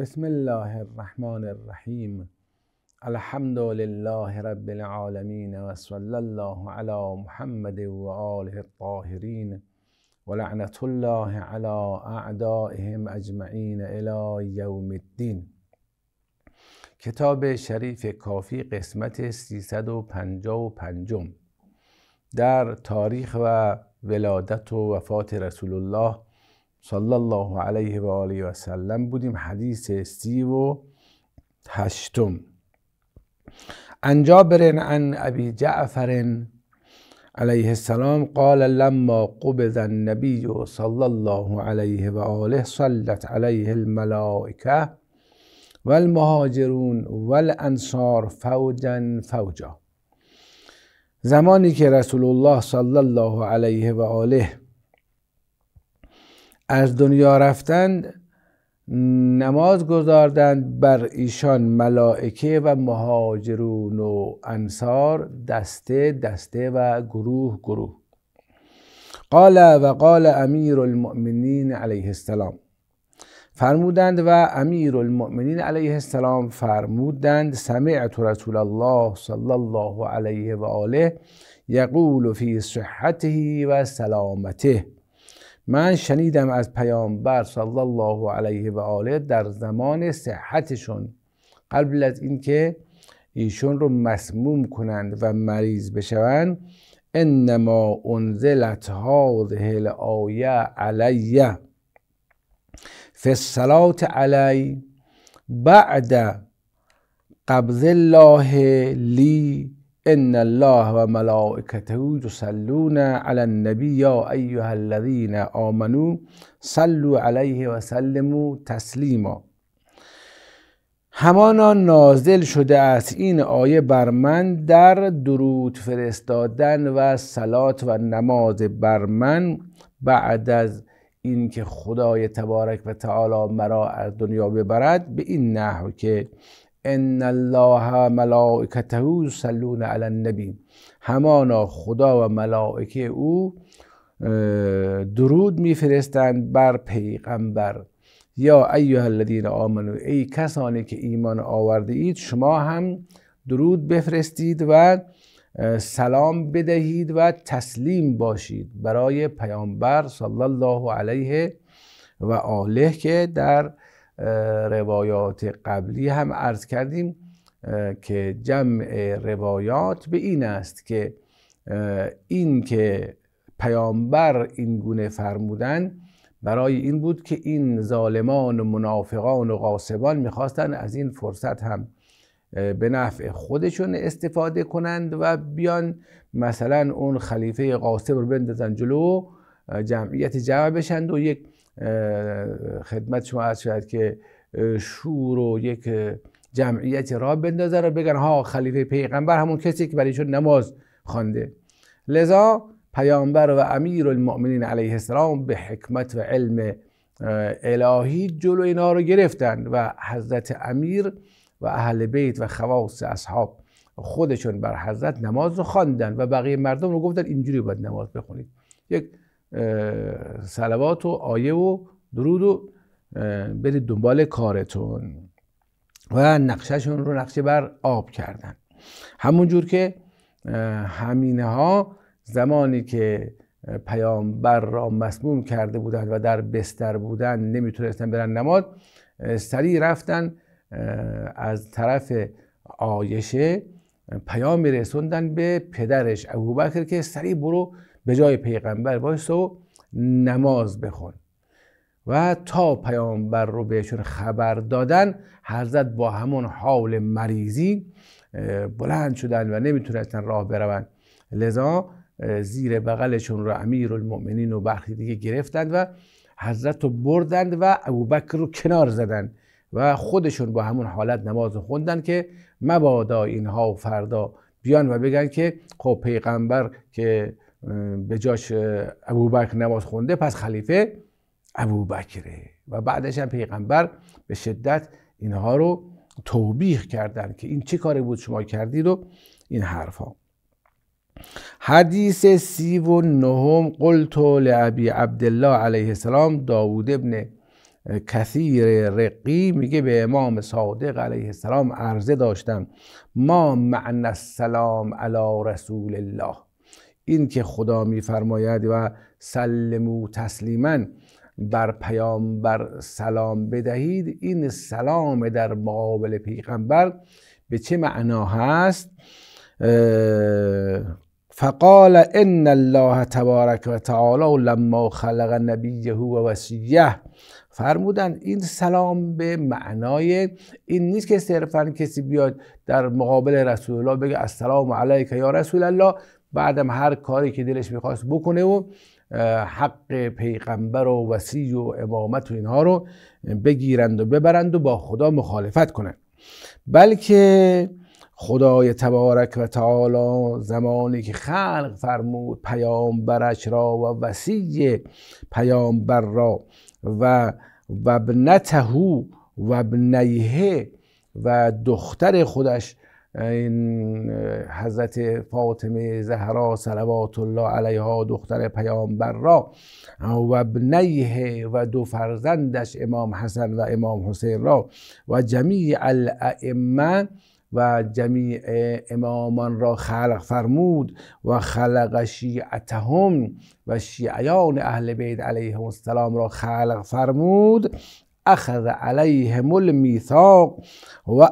بسم الله الرحمن الرحیم الحمد لله رب العالمین و الله علی محمد و آله الطاهرین و لعنت الله علی اعدائهم اجمعین الی یوم الدین کتاب شریف کافی قسمت 355 در تاریخ و ولادت و وفات رسول الله صلی الله علیه و آله و سلم بودیم حدیث سی و هشتم عن جابر عن ابی جعفر علیه السلام قال لما قبض النبی صلی الله علیه و آله صلت علیه الملائکه والمهاجرون والانصار فوجا فوجا زمانی که رسول الله صلی الله علیه و آله از دنیا رفتند نماز گذاردند بر ایشان ملائکه و مهاجرون و انصار دسته دسته و گروه گروه قال و قال امیر المؤمنین علیه السلام فرمودند و امیر المؤمنین علیه السلام فرمودند سمعت رسول الله صلی الله علیه و آله یقول فی صحته و سلامته من شنیدم از پیامبر صلی الله علیه و آله در زمان صحتشون قبل از اینکه ایشون رو مسموم کنند و مریض بشوند انما انزلت هذه الايه علی فی الصلاة علی بعد قبض الله لی ان الله و ملائکته یصلون علی النبی یا الذین الذین صلوا علیه و تسلیما تسلیما همانا نازل شده است این آیه بر من در درود فرستادن و سلات و نماز بر من بعد از اینکه خدای تبارک و تعالی مرا از دنیا ببرد به این نحو که ان الله ملائکته یصلون علی النبی همانا خدا و ملائکه او درود میفرستند بر پیغمبر یا ایها الذین آمنو ای کسانی که ایمان آورده اید شما هم درود بفرستید و سلام بدهید و تسلیم باشید برای پیامبر صلی الله علیه و آله که در روایات قبلی هم عرض کردیم که جمع روایات به این است که این که پیامبر این گونه فرمودن برای این بود که این ظالمان و منافقان و قاسبان میخواستن از این فرصت هم به نفع خودشون استفاده کنند و بیان مثلا اون خلیفه قاسب رو بندازن جلو جمعیت جمع بشند و یک خدمت شما از شاید که شور و یک جمعیت را بندازه و بگن ها خلیفه پیغمبر همون کسی که برایشون نماز خوانده لذا پیامبر و امیر المؤمنین علیه السلام به حکمت و علم الهی جلو اینا رو گرفتن و حضرت امیر و اهل بیت و خواص اصحاب خودشون بر حضرت نماز رو خواندن و بقیه مردم رو گفتن اینجوری باید نماز بخونید یک سلوات و آیه و درود و برید دنبال کارتون و نقششون رو نقشه بر آب کردن همون جور که همینه ها زمانی که پیامبر را مسموم کرده بودند و در بستر بودند نمیتونستن برن نماد سریع رفتن از طرف آیشه پیام رسوندن به پدرش ابوبکر که سریع برو به جای پیغمبر وایس و نماز بخون و تا پیامبر رو بهشون خبر دادن حضرت با همون حال مریضی بلند شدن و نمیتونستن راه بروند لذا زیر بغلشون رو امیر المؤمنین و برخی دیگه گرفتند و حضرت رو بردند و ابوبکر رو کنار زدن و خودشون با همون حالت نماز خوندن که مبادا اینها فردا بیان و بگن که خب پیغمبر که به جاش ابوبکر نماز خونده پس خلیفه ابوبکره و بعدش هم پیغمبر به شدت اینها رو توبیخ کردن که این چه کاری بود شما کردید و این حرفها حدیث سی و نهم قلت لعبی عبدالله علیه السلام داوود ابن کثیر رقی میگه به امام صادق علیه السلام عرضه داشتم ما معنی السلام علی رسول الله این که خدا میفرماید و و تسلیما بر بر سلام بدهید این سلام در مقابل پیغمبر به چه معنا هست فقال ان الله تبارک و تعالی لما خلق نبیه و وسیه فرمودن این سلام به معنای این نیست که صرفا کسی بیاد در مقابل رسول الله بگه السلام علیک یا رسول الله بعدم هر کاری که دلش میخواست بکنه و حق پیغمبر و وسیع و امامت و اینها رو بگیرند و ببرند و با خدا مخالفت کنند بلکه خدای تبارک و تعالی زمانی که خلق فرمود پیامبرش را و وسیع پیامبر را و وبنته و ابنیه و دختر خودش این حضرت فاطمه زهرا صلوات الله علیها دختر پیامبر را و ابنیه و دو فرزندش امام حسن و امام حسین را و جمیع الائمه و جمیع امامان را خلق فرمود و خلق شیعتهم و شیعیان اهل بیت علیهم السلام را خلق فرمود اخذ علیهم المیثاق و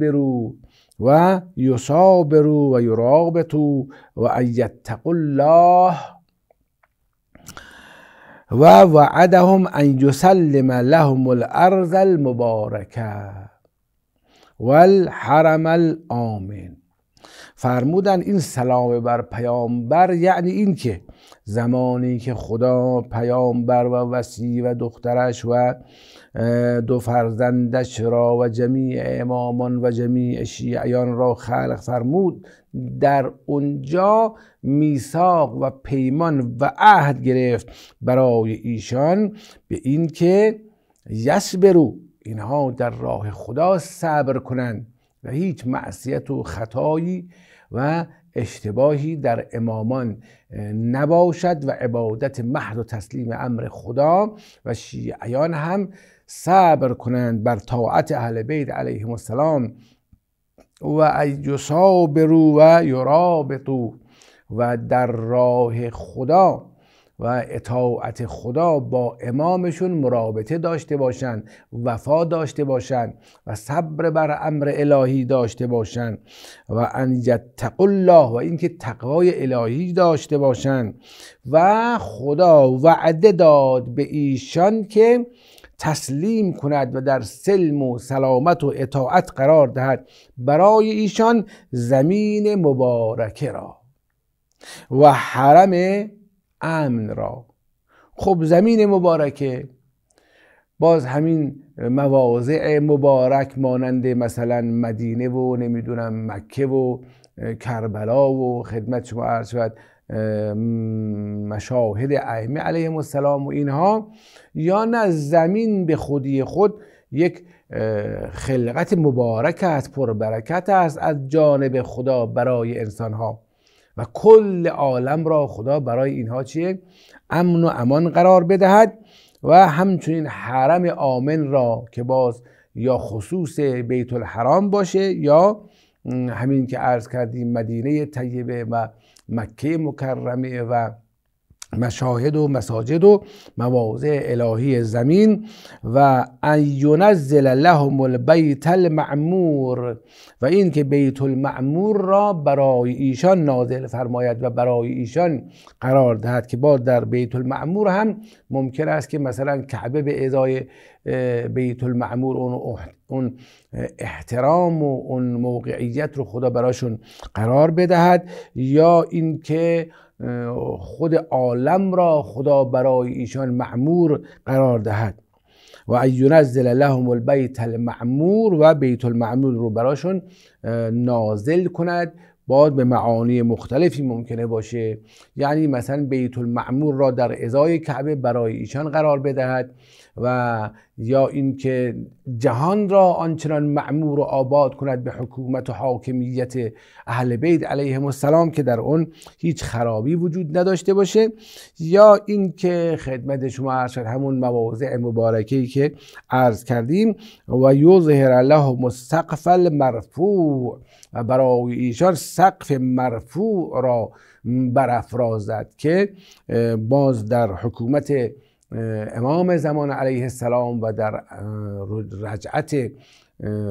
برو، و یصابرو و یراغبتو و ایتقوا الله و وعدهم ان یسلم لهم الارض المبارکه والحرم الامن فرمودن این سلام بر پیامبر یعنی این که زمانی که خدا پیامبر و وسیع و دخترش و دو فرزندش را و جمیع امامان و جمیع شیعیان را خلق فرمود در اونجا میثاق و پیمان و عهد گرفت برای ایشان به اینکه یسبرو اینها در راه خدا صبر کنند و هیچ معصیت و خطایی و اشتباهی در امامان نباشد و عبادت محض و تسلیم امر خدا و شیعیان هم صبر کنند بر طاعت اهل بیت علیهم السلام و برو و یرابطو و در راه خدا و اطاعت خدا با امامشون مرابطه داشته باشند وفا داشته باشند و صبر بر امر الهی داشته باشند و ان یتق الله و اینکه تقوای الهی داشته باشند و خدا وعده داد به ایشان که تسلیم کند و در سلم و سلامت و اطاعت قرار دهد برای ایشان زمین مبارکه را و حرم امن را خب زمین مبارکه باز همین مواضع مبارک مانند مثلا مدینه و نمیدونم مکه و کربلا و خدمت شما عرض شود مشاهد ائمه علیهم السلام و اینها یا نه زمین به خودی خود یک خلقت مبارک است پربرکت است از جانب خدا برای انسان ها و کل عالم را خدا برای اینها چیه امن و امان قرار بدهد و همچنین حرم آمن را که باز یا خصوص بیت الحرام باشه یا همین که عرض کردیم مدینه طیبه و مکه مکرمه و مشاهد و مساجد و مواضع الهی زمین و ان ینزل لهم البیت المعمور و این که بیت المعمور را برای ایشان نازل فرماید و برای ایشان قرار دهد که با در بیت المعمور هم ممکن است که مثلا کعبه به ازای بیت المعمور اون, احترام و اون موقعیت رو خدا براشون قرار بدهد یا اینکه خود عالم را خدا برای ایشان معمور قرار دهد و ینزل لهم البیت المعمور و بیت المعمور رو براشون نازل کند باد به معانی مختلفی ممکنه باشه یعنی مثلا بیت المعمور را در ازای کعبه برای ایشان قرار بدهد و یا اینکه جهان را آنچنان معمور و آباد کند به حکومت و حاکمیت اهل بید علیهم السلام که در اون هیچ خرابی وجود نداشته باشه یا اینکه خدمت شما عرض همون مواضع مبارکی که عرض کردیم و یظهر الله مستقف المرفوع و برای ایشان سقف مرفوع را برافرازد که باز در حکومت امام زمان علیه السلام و در رجعت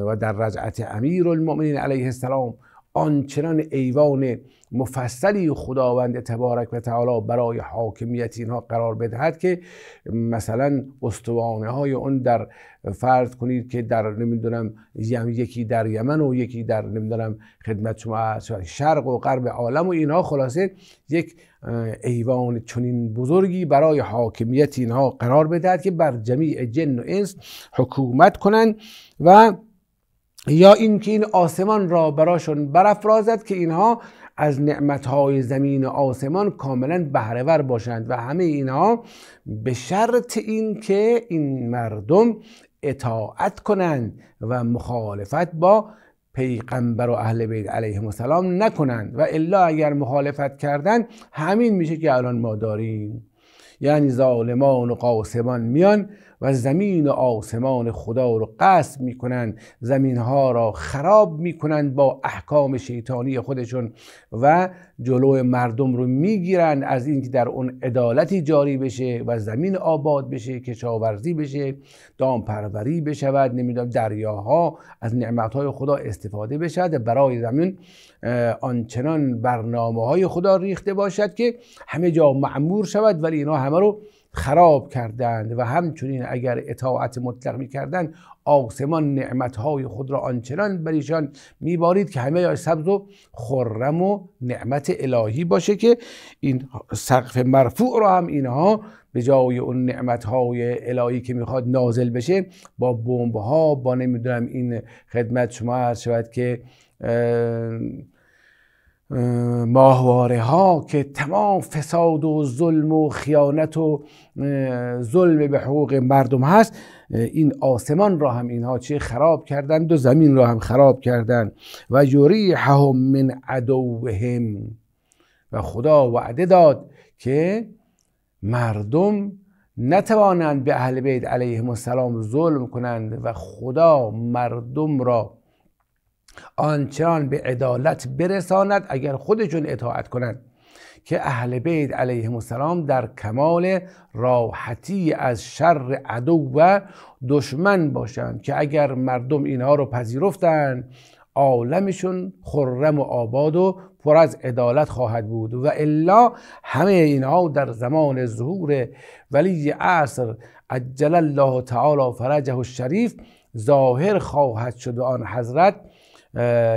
و در رجعت امیر المؤمنین علیه السلام آنچنان ایوان مفصلی خداوند تبارک و تعالی برای حاکمیت اینها قرار بدهد که مثلا استوانه های اون در فرض کنید که در نمیدونم یکی در یمن و یکی در نمیدونم خدمت شما شرق و غرب عالم و اینها خلاصه یک ایوان چنین بزرگی برای حاکمیت اینها قرار بدهد که بر جمیع جن و انس حکومت کنند و یا اینکه این آسمان را براشون برافرازد که اینها از نعمتهای زمین و آسمان کاملا بهرهور باشند و همه اینها به شرط این که این مردم اطاعت کنند و مخالفت با پیغمبر و اهل بید علیه السلام نکنند و الا اگر مخالفت کردن همین میشه که الان ما داریم یعنی ظالمان و قاسمان میان و زمین و آسمان خدا رو قصد میکنن زمین ها را خراب میکنن با احکام شیطانی خودشون و جلو مردم رو میگیرن از اینکه در اون عدالتی جاری بشه و زمین آباد بشه کشاورزی بشه دامپروری بشود نمیدونم دریاها از نعمتهای خدا استفاده بشه برای زمین آنچنان برنامه های خدا ریخته باشد که همه جا معمور شود ولی اینا همه رو خراب کردند و همچنین اگر اطاعت مطلق کردند آسمان نعمتهای خود را آنچنان بر ایشان میبارید که همه یا سبز و خرم و نعمت الهی باشه که این سقف مرفوع را هم اینها به جای اون نعمتهای الهی که میخواد نازل بشه با ها با نمیدونم این خدمت شما شود که ماهواره ها که تمام فساد و ظلم و خیانت و ظلم به حقوق مردم هست این آسمان را هم اینها چه خراب کردند و زمین را هم خراب کردند و یریحهم من عدوهم و خدا وعده داد که مردم نتوانند به اهل بیت علیهم السلام ظلم کنند و خدا مردم را آنچنان به عدالت برساند اگر خودشون اطاعت کنند که اهل بید علیهم السلام در کمال راحتی از شر عدو و دشمن باشند که اگر مردم اینها رو پذیرفتند عالمشون خرم و آباد و پر از عدالت خواهد بود و الا همه اینها در زمان ظهور ولی عصر عجل الله تعالی فرجه الشریف ظاهر خواهد شد آن حضرت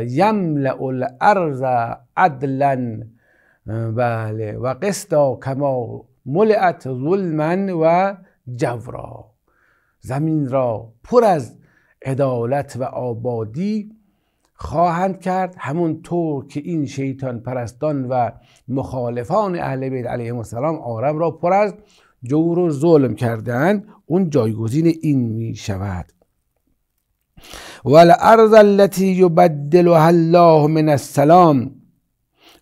یملع الارض عدلا بله و قسطا کما ملعت ظلما و جورا زمین را پر از عدالت و آبادی خواهند کرد همونطور که این شیطان پرستان و مخالفان اهل بیت علیهم السلام آرم را پر از جور و ظلم کردن اون جایگزین این می شود والارض التی یبدلها الله من السلام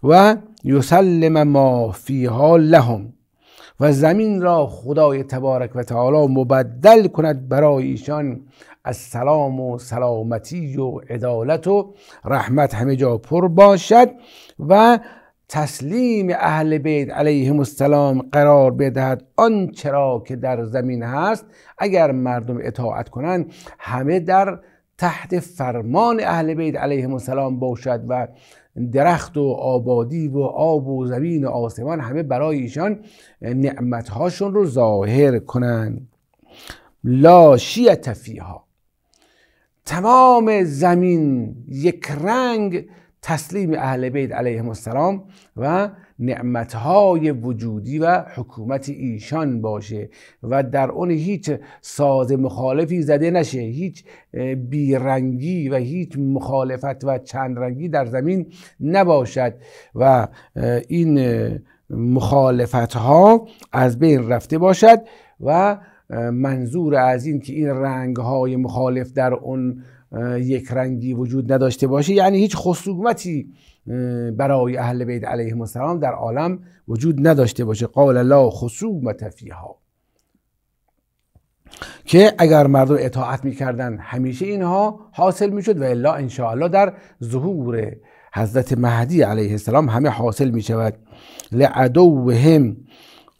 و یسلم ما فیها لهم و زمین را خدای تبارک و تعالی مبدل کند برای ایشان از سلام و سلامتی و عدالت و رحمت همه جا پر باشد و تسلیم اهل بیت علیهم السلام قرار بدهد آنچه که در زمین هست اگر مردم اطاعت کنند همه در تحت فرمان اهل بیت علیهم السلام باشد و درخت و آبادی و آب و زمین و آسمان همه برای ایشان نعمتهاشون رو ظاهر کنند لا شیعت فیها تمام زمین یک رنگ تسلیم اهل بیت علیهم السلام و نعمتهای وجودی و حکومت ایشان باشه و در اون هیچ ساز مخالفی زده نشه هیچ بیرنگی و هیچ مخالفت و چندرنگی در زمین نباشد و این مخالفت ها از بین رفته باشد و منظور از این که این رنگ های مخالف در اون یک رنگی وجود نداشته باشه یعنی هیچ خصومتی برای اهل بیت علیهم السلام در عالم وجود نداشته باشه قال لا خصومت فیها که اگر مردم اطاعت میکردن همیشه اینها حاصل میشد و الا انشاءالله در ظهور حضرت مهدی علیه السلام همه حاصل می شود لعدوهم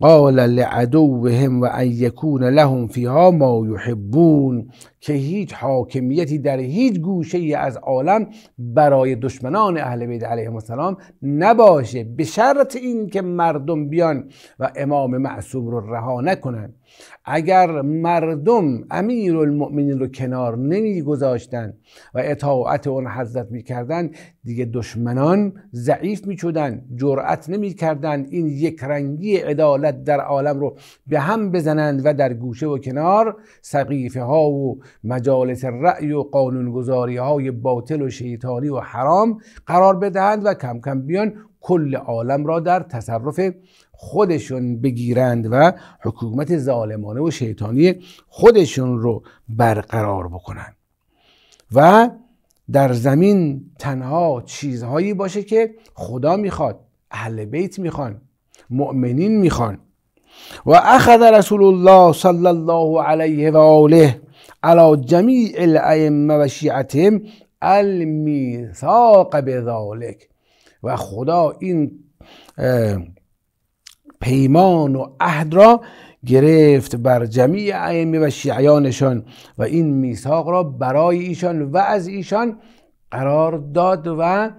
قال لعدوهم و ان یکون لهم فیها ما یحبون که هیچ حاکمیتی در هیچ گوشه ای از عالم برای دشمنان اهل بیت علیه السلام نباشه به شرط این که مردم بیان و امام معصوم رو رها نکنن اگر مردم امیر المؤمنین رو کنار نمی گذاشتن و اطاعت اون حضرت می دیگه دشمنان ضعیف می شدن جرأت نمی کردن این رنگی عدالت در عالم رو به هم بزنند و در گوشه و کنار سقیفه ها و مجالس رأی و قانونگذاری های باطل و شیطانی و حرام قرار بدهند و کم کم بیان کل عالم را در تصرف خودشون بگیرند و حکومت ظالمانه و شیطانی خودشون رو برقرار بکنند و در زمین تنها چیزهایی باشه که خدا میخواد اهل بیت میخوان مؤمنین میخوان و اخذ رسول الله صلی الله علیه و آله علی جمیع الائمه و شیعتهم به ذالک و خدا این پیمان و عهد را گرفت بر جمیع ائمه و شیعیانشان و این میثاق را برای ایشان و از ایشان قرار داد و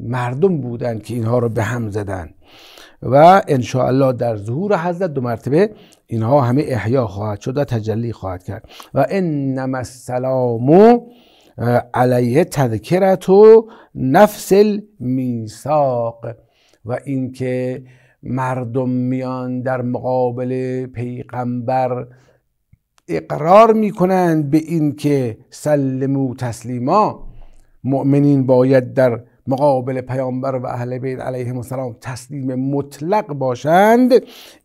مردم بودند که اینها را به هم زدند و الله در ظهور حضرت دو مرتبه اینها همه احیا خواهد شد و تجلی خواهد کرد و انما السلام علیه تذکرت و نفس المیثاق و اینکه مردم میان در مقابل پیغمبر اقرار میکنند به اینکه سلمو تسلیما مؤمنین باید در مقابل پیامبر و اهل بیت علیهم السلام تسلیم مطلق باشند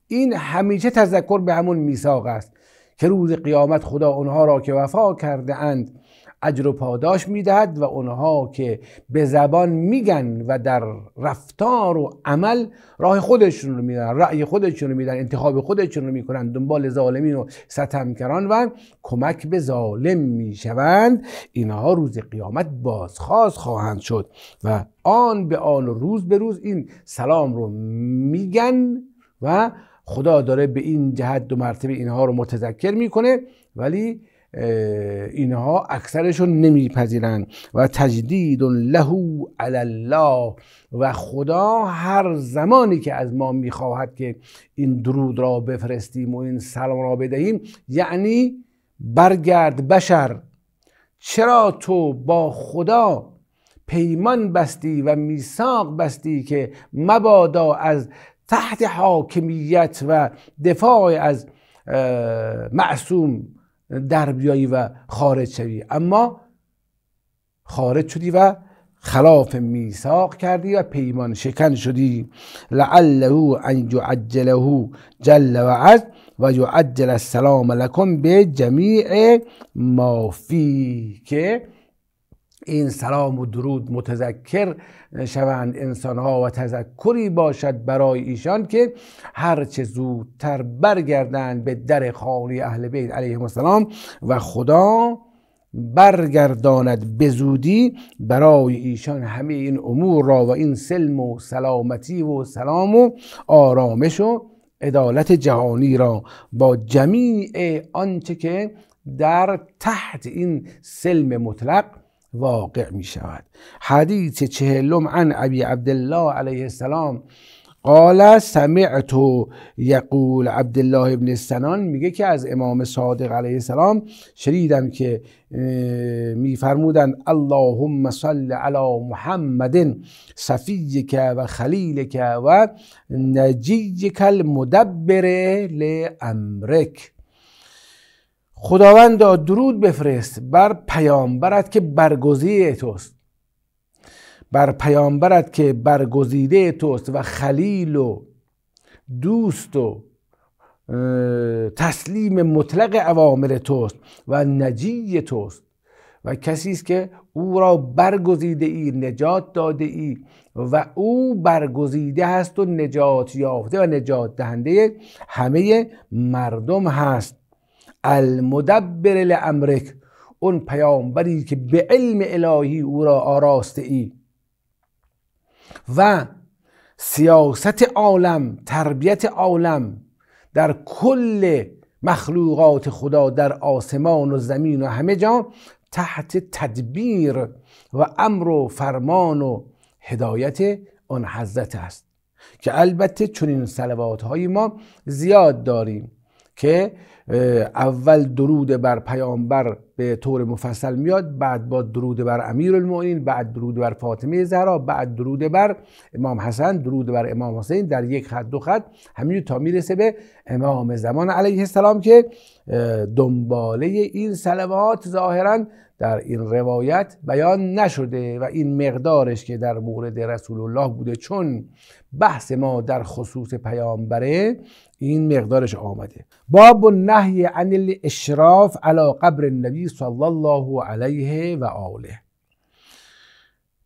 این همیشه تذکر به همون میثاق است که روز قیامت خدا اونها را که وفا کرده اند اجر و پاداش میدهد و اونها که به زبان میگن و در رفتار و عمل راه خودشون رو میدن رأی خودشون رو میدن انتخاب خودشون رو میکنن دنبال ظالمین و ستمکران و کمک به ظالم میشوند اینها روز قیامت بازخواست خواهند شد و آن به آن و روز به روز این سلام رو میگن و خدا داره به این جهت دو مرتبه اینها رو متذکر میکنه ولی اینها اکثرشون نمیپذیرند و تجدید لهو علی الله و خدا هر زمانی که از ما میخواهد که این درود را بفرستیم و این سلام را بدهیم یعنی برگرد بشر چرا تو با خدا پیمان بستی و میثاق بستی که مبادا از تحت حاکمیت و دفاع از معصوم در بیایی و خارج شوی اما خارج شدی و خلاف میثاق کردی و پیمان شکن شدی لعله ان یعجله جل و عز و یعجل السلام لکن به جمیع مافی که این سلام و درود متذکر شوند انسان ها و تذکری باشد برای ایشان که هرچه زودتر برگردند به در خالی اهل بیت علیهم السلام و خدا برگرداند به زودی برای ایشان همه این امور را و این سلم و سلامتی و سلام و آرامش و عدالت جهانی را با جمیع آنچه که در تحت این سلم مطلق واقع می شود حدیث چهلم عن ابی عبدالله علیه السلام قال سمعت یقول عبدالله ابن سنان میگه که از امام صادق علیه السلام شنیدم که میفرمودند اللهم صل علی محمد صفیک و خلیلک و نجیک المدبر لامرک خداوند درود بفرست بر پیامبرت که برگزیده توست بر پیامبرت که برگزیده توست و خلیل و دوست و تسلیم مطلق عوامل توست و نجی توست و کسی است که او را برگزیده ای نجات داده ای و او برگزیده هست و نجات یافته و نجات دهنده همه مردم هست المدبر لامرک اون پیامبری که به علم الهی او را آراسته ای و سیاست عالم تربیت عالم در کل مخلوقات خدا در آسمان و زمین و همه جا تحت تدبیر و امر و فرمان و هدایت آن حضرت است که البته چنین صلوات های ما زیاد داریم که اول درود بر پیامبر به طور مفصل میاد بعد با درود بر امیر بعد درود بر فاطمه زهرا بعد درود بر امام حسن درود بر امام حسین در یک خط دو خط همینجور تا میرسه به امام زمان علیه السلام که دنباله این سلوات ظاهرا در این روایت بیان نشده و این مقدارش که در مورد رسول الله بوده چون بحث ما در خصوص پیامبره این مقدارش آمده باب نهی عن الاشراف علی قبر النبی صلی الله علیه و آله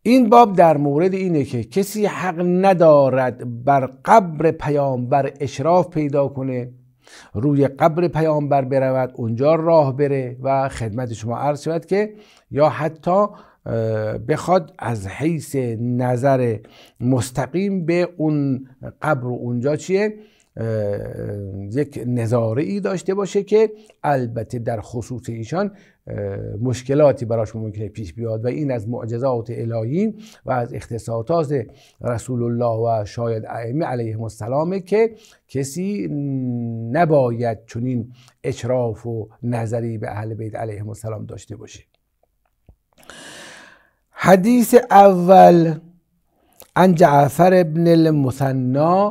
این باب در مورد اینه که کسی حق ندارد بر قبر پیامبر اشراف پیدا کنه روی قبر پیامبر برود اونجا راه بره و خدمت شما عرض شود که یا حتی بخواد از حیث نظر مستقیم به اون قبر و اونجا چیه یک نظاره ای داشته باشه که البته در خصوص ایشان مشکلاتی براش ممکنه پیش بیاد و این از معجزات الهی و از اختصاصات رسول الله و شاید ائمه علیهم السلامه که کسی نباید چنین اشراف و نظری به اهل بیت علیهم السلام داشته باشه حدیث اول عن جعفر ابن المثنی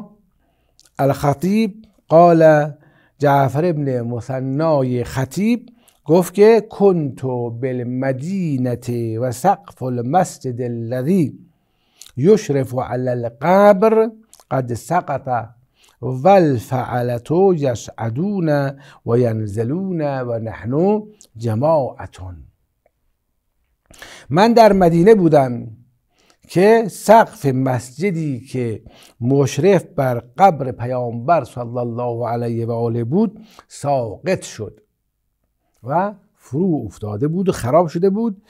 الخطیب قال جعفر ابن مثنای خطیب گفت که کنتو بالمدینه و سقف المسجد الذی یشرف علی القبر قد سقط والفعلتو یسعدون و ینزلون و نحن جماعتون من در مدینه بودم که سقف مسجدی که مشرف بر قبر پیامبر صلی الله علیه و آله بود ساقط شد و فرو افتاده بود و خراب شده بود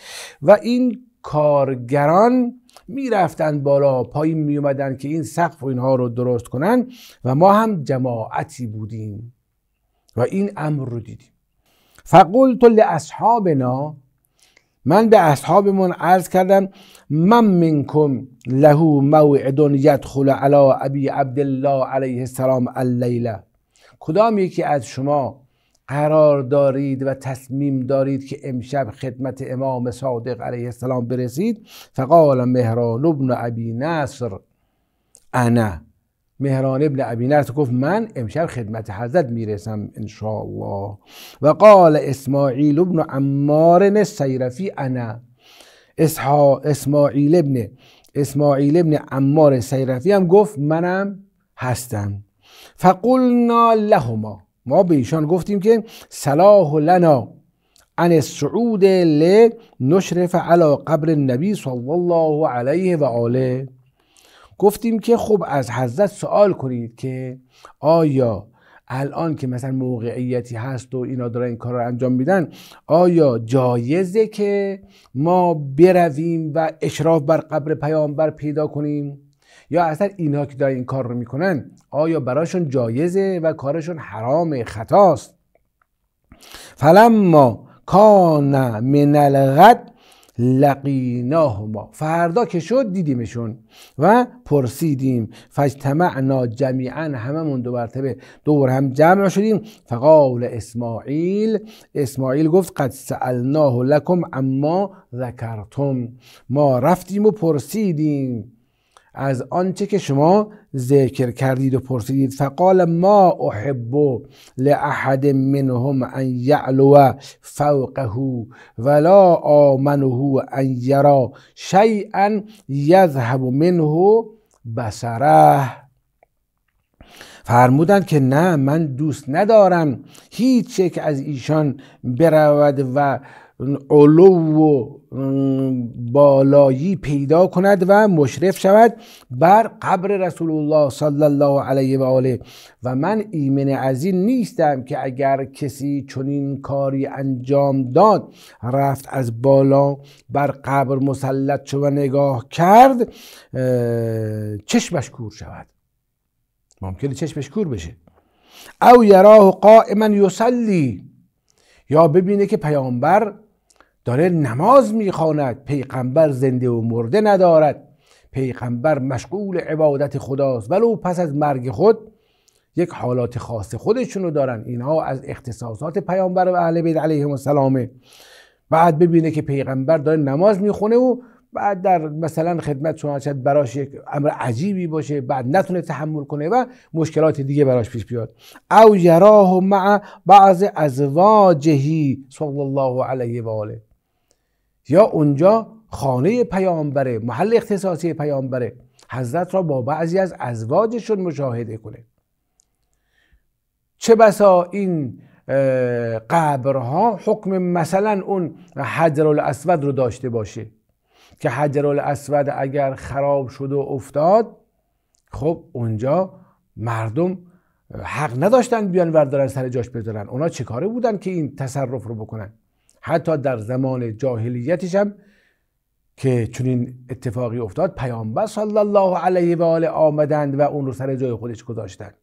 و این کارگران میرفتن بالا پایین میومدن که این سقف و اینها رو درست کنن و ما هم جماعتی بودیم و این امر رو دیدیم فقلت اصحابنا من به اصحابمون عرض کردم من منکم له موعد یدخل علی ابی عبدالله علیه السلام اللیله کدام یکی از شما قرار دارید و تصمیم دارید که امشب خدمت امام صادق علیه السلام برسید فقال مهران ابن ابی نصر انا مهران ابن ابی گفت من امشب خدمت حضرت میرسم ان الله و قال اسماعیل ابن عمار سیرفی انا اسماعیل ابن اسماعیل ابن عمار سیرفی هم گفت منم هستم فقلنا لهما ما به ایشان گفتیم که صلاح لنا عن السعود لنشرف على قبر النبی صلی الله علیه و آله گفتیم که خب از حضرت سوال کنید که آیا الان که مثلا موقعیتی هست و اینا دارن این کار رو انجام میدن آیا جایزه که ما برویم و اشراف بر قبر پیامبر پیدا کنیم یا اصلا اینها که دارن این کار رو میکنن آیا براشون جایزه و کارشون حرام خطاست فلما کان من الغد ما فردا که شد دیدیمشون و پرسیدیم فجتمعنا جمیعا هممون دو مرتبه دور هم جمع شدیم فقال اسماعیل اسماعیل گفت قد سألناه لکم اما ذکرتم ما رفتیم و پرسیدیم از آنچه که شما ذکر کردید و پرسیدید فقال ما احب لاحد منهم ان یعلو فوقه ولا آمنه ان یرا شیئا یذهب منه بسره فرمودند که نه من دوست ندارم هیچ یک از ایشان برود و علو و بالایی پیدا کند و مشرف شود بر قبر رسول الله صلی الله علیه و آله و من ایمن از این نیستم که اگر کسی چنین کاری انجام داد رفت از بالا بر قبر مسلط شد و نگاه کرد چشمش کور شود ممکنه چشمش کور بشه او یراه قائما یصلی یا ببینه که پیامبر داره نماز میخواند پیغمبر زنده و مرده ندارد پیغمبر مشغول عبادت خداست ولو پس از مرگ خود یک حالات خاص خودشونو دارن اینها از اختصاصات پیامبر و اهل بیت علیه السلامه بعد ببینه که پیغمبر داره نماز میخونه و بعد در مثلا خدمت شما شد براش یک امر عجیبی باشه بعد نتونه تحمل کنه و مشکلات دیگه براش پیش بیاد او یراه مع بعض ازواجهی صلی الله علیه و آله یا اونجا خانه پیامبره محل اختصاصی پیامبره حضرت را با بعضی از ازواجشون مشاهده کنه چه بسا این قبرها حکم مثلا اون حجر الاسود رو داشته باشه که حجر الاسود اگر خراب شد و افتاد خب اونجا مردم حق نداشتن بیان وردارن سر جاش بذارن اونا چه کاره بودن که این تصرف رو بکنن حتی در زمان جاهلیتش هم که چنین اتفاقی افتاد پیامبر صلی الله علیه و آله آمدند و اون رو سر جای خودش گذاشتند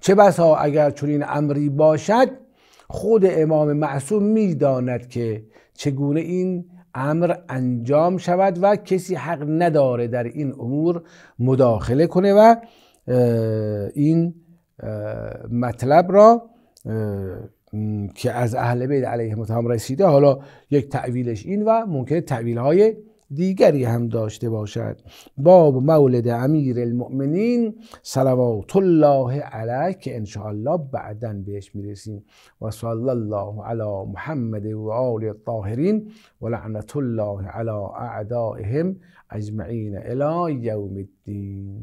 چه بسا اگر چنین امری باشد خود امام معصوم میداند که چگونه این امر انجام شود و کسی حق نداره در این امور مداخله کنه و این مطلب را که از اهل بیت علیه متهم رسیده حالا یک تعویلش این و ممکنه تعویل های دیگری هم داشته باشد باب مولد امیر المؤمنین صلوات الله علیه که الله بعدا بهش میرسیم و صلی الله علی محمد و آل الطاهرین و لعنت الله علی اعدائهم اجمعین الی یوم الدین